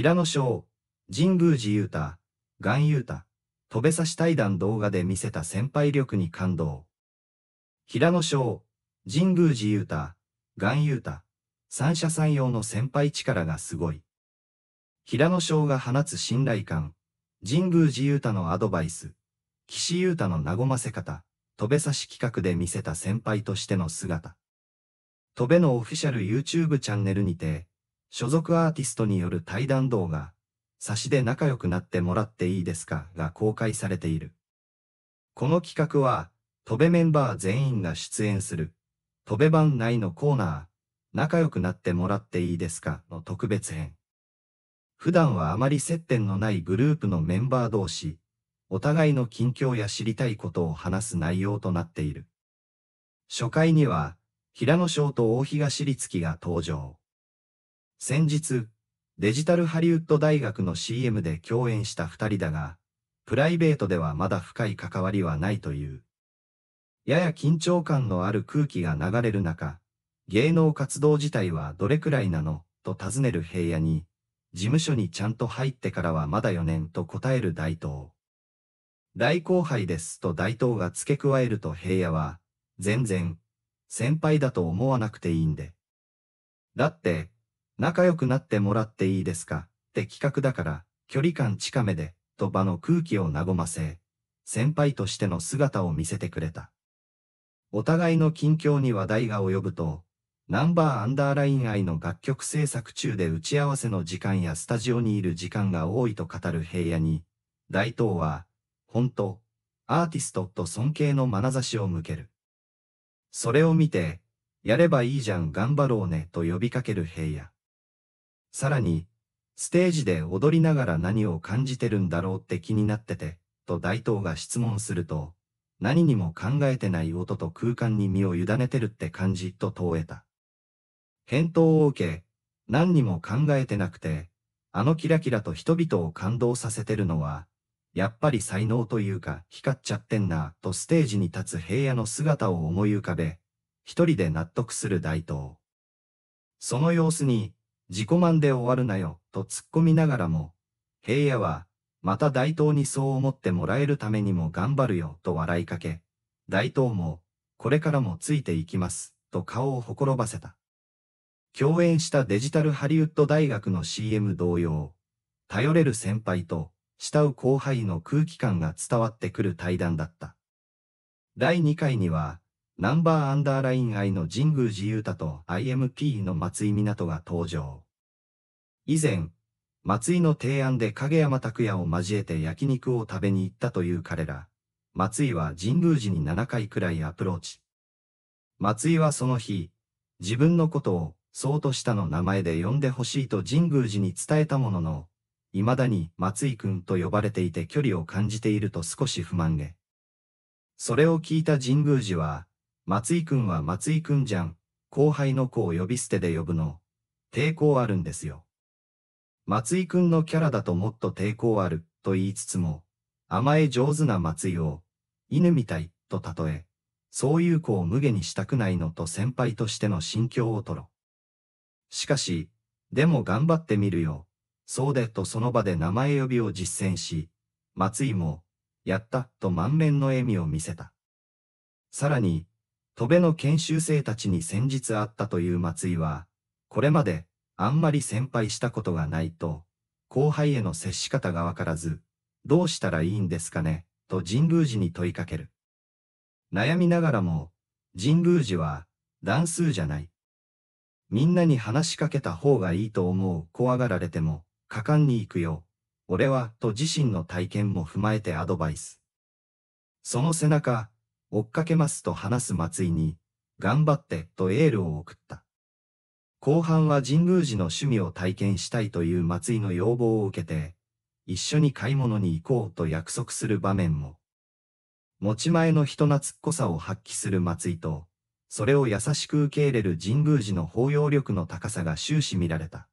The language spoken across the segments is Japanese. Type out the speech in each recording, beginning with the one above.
平野翔、神宮寺勇太、岩雄太、飛べさし対談動画で見せた先輩力に感動。平野翔、神宮寺勇太、岩雄太、三者三様の先輩力がすごい。平野翔が放つ信頼感、神宮寺勇太のアドバイス、岸優太の和ませ方、飛べさし企画で見せた先輩としての姿。飛べのオフィシャル YouTube チャンネルにて、所属アーティストによる対談動画、差しで仲良くなってもらっていいですかが公開されている。この企画は、飛べメンバー全員が出演する、飛べ版内のコーナー、仲良くなってもらっていいですかの特別編。普段はあまり接点のないグループのメンバー同士、お互いの近況や知りたいことを話す内容となっている。初回には、平野翔と大東律樹が登場。先日、デジタルハリウッド大学の CM で共演した二人だが、プライベートではまだ深い関わりはないという。やや緊張感のある空気が流れる中、芸能活動自体はどれくらいなのと尋ねる平野に、事務所にちゃんと入ってからはまだ4年と答える大東。大後輩ですと大東が付け加えると平野は、全然、先輩だと思わなくていいんで。だって、仲良くなってもらっていいですかって企画だから、距離感近めで、と場の空気を和ませ、先輩としての姿を見せてくれた。お互いの近況に話題が及ぶと、ナンバーアンダーライン愛の楽曲制作中で打ち合わせの時間やスタジオにいる時間が多いと語る平野に、大東は、本当、アーティストと尊敬の眼差しを向ける。それを見て、やればいいじゃん頑張ろうねと呼びかける平野。さらに、ステージで踊りながら何を感じてるんだろうって気になってて、と大東が質問すると、何にも考えてない音と空間に身を委ねてるって感じ、と問えた。返答を受け、何にも考えてなくて、あのキラキラと人々を感動させてるのは、やっぱり才能というか光っちゃってんな、とステージに立つ平野の姿を思い浮かべ、一人で納得する大東。その様子に、自己満で終わるなよ、と突っ込みながらも、平野は、また大東にそう思ってもらえるためにも頑張るよ、と笑いかけ、大東も、これからもついていきます、と顔をほころばせた。共演したデジタルハリウッド大学の CM 同様、頼れる先輩と、慕う後輩の空気感が伝わってくる対談だった。第2回には、ナンバーアンダーライン愛の神宮寺勇太と IMP の松井港が登場。以前、松井の提案で影山拓也を交えて焼肉を食べに行ったという彼ら、松井は神宮寺に7回くらいアプローチ。松井はその日、自分のことを、そうとしたの名前で呼んでほしいと神宮寺に伝えたものの、未だに松井くんと呼ばれていて距離を感じていると少し不満げ。それを聞いた神宮寺は、松井くんは松井くんじゃん。後輩の子を呼び捨てで呼ぶの。抵抗あるんですよ。松井くんのキャラだともっと抵抗ある、と言いつつも、甘え上手な松井を、犬みたい、と例え、そういう子を無下にしたくないのと先輩としての心境をとろ。しかし、でも頑張ってみるよ。そうでとその場で名前呼びを実践し、松井も、やったと満面の笑みを見せた。さらに、戸辺の研修生たちに先日会ったという松井は、これまで、あんまり先輩したことがないと、後輩への接し方がわからず、どうしたらいいんですかね、と神宮寺に問いかける。悩みながらも、神宮寺は、段数じゃない。みんなに話しかけた方がいいと思う、怖がられても、果敢に行くよ、俺は、と自身の体験も踏まえてアドバイス。その背中、追っかけますと話す松井に、頑張ってとエールを送った。後半は神宮寺の趣味を体験したいという松井の要望を受けて、一緒に買い物に行こうと約束する場面も。持ち前の人懐っこさを発揮する松井と、それを優しく受け入れる神宮寺の包容力の高さが終始見られた。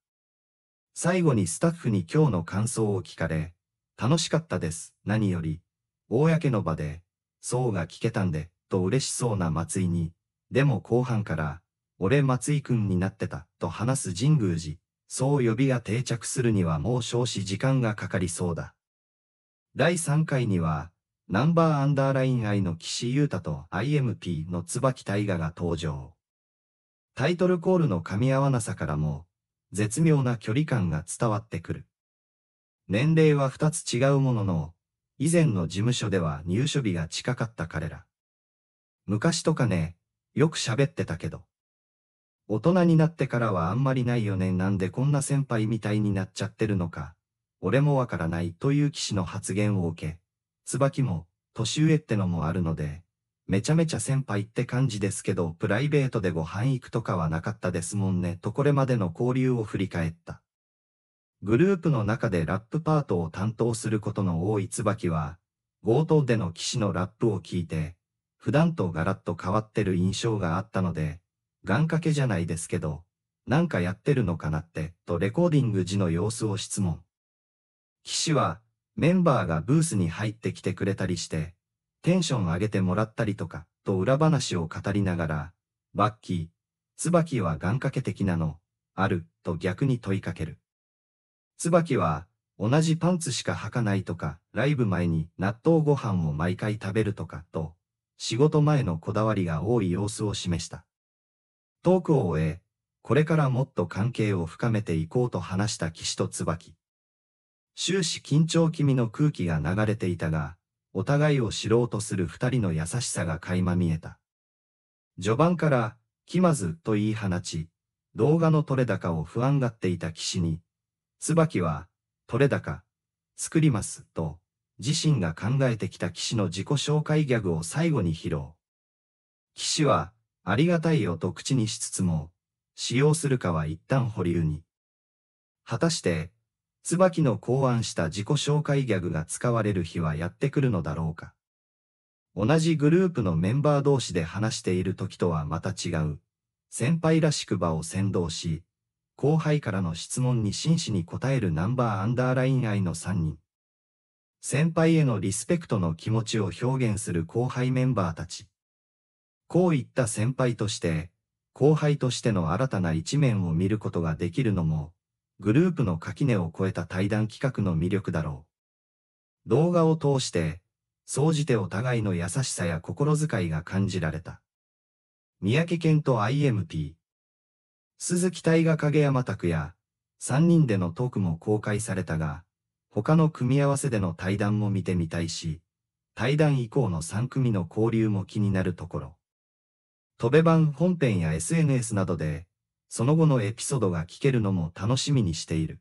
最後にスタッフに今日の感想を聞かれ、楽しかったです。何より、公の場で、そうが聞けたんで、と嬉しそうな松井に、でも後半から、俺松井くんになってた、と話す神宮寺、そう呼びが定着するにはもう少子時間がかかりそうだ。第3回には、ナンバーアンダーライン愛の岸優太と IMP の椿大河が登場。タイトルコールの噛み合わなさからも、絶妙な距離感が伝わってくる。年齢は2つ違うものの、以前の事務所では入所日が近かった彼ら。昔とかね、よく喋ってたけど。大人になってからはあんまりないよねなんでこんな先輩みたいになっちゃってるのか、俺もわからないという騎士の発言を受け、椿も、年上ってのもあるので、めちゃめちゃ先輩って感じですけど、プライベートでご飯行くとかはなかったですもんねとこれまでの交流を振り返った。グループの中でラップパートを担当することの多い椿は、強盗での騎士のラップを聞いて、普段とガラッと変わってる印象があったので、願掛けじゃないですけど、なんかやってるのかなって、とレコーディング時の様子を質問。騎士は、メンバーがブースに入ってきてくれたりして、テンション上げてもらったりとか、と裏話を語りながら、バッキー、椿は願掛け的なの、ある、と逆に問いかける。椿は、同じパンツしか履かないとか、ライブ前に納豆ご飯を毎回食べるとかと、仕事前のこだわりが多い様子を示した。トークを終え、これからもっと関係を深めていこうと話した岸と椿。終始緊張気味の空気が流れていたが、お互いを知ろうとする二人の優しさが垣間見えた。序盤から、気まずと言い放ち、動画の撮れ高を不安がっていた岸に、椿は、取れ高、作ります、と、自身が考えてきた騎士の自己紹介ギャグを最後に披露。騎士は、ありがたいよと口にしつつも、使用するかは一旦保留に。果たして、椿の考案した自己紹介ギャグが使われる日はやってくるのだろうか。同じグループのメンバー同士で話している時とはまた違う、先輩らしく場を先導し、後輩からの質問に真摯に答えるナンバーアンダーライン愛の3人。先輩へのリスペクトの気持ちを表現する後輩メンバーたち。こういった先輩として、後輩としての新たな一面を見ることができるのも、グループの垣根を越えた対談企画の魅力だろう。動画を通して、総じてお互いの優しさや心遣いが感じられた。三宅健と IMP 鈴木大河影山拓也、3人でのトークも公開されたが、他の組み合わせでの対談も見てみたいし、対談以降の3組の交流も気になるところ。戸部版本編や SNS などで、その後のエピソードが聞けるのも楽しみにしている。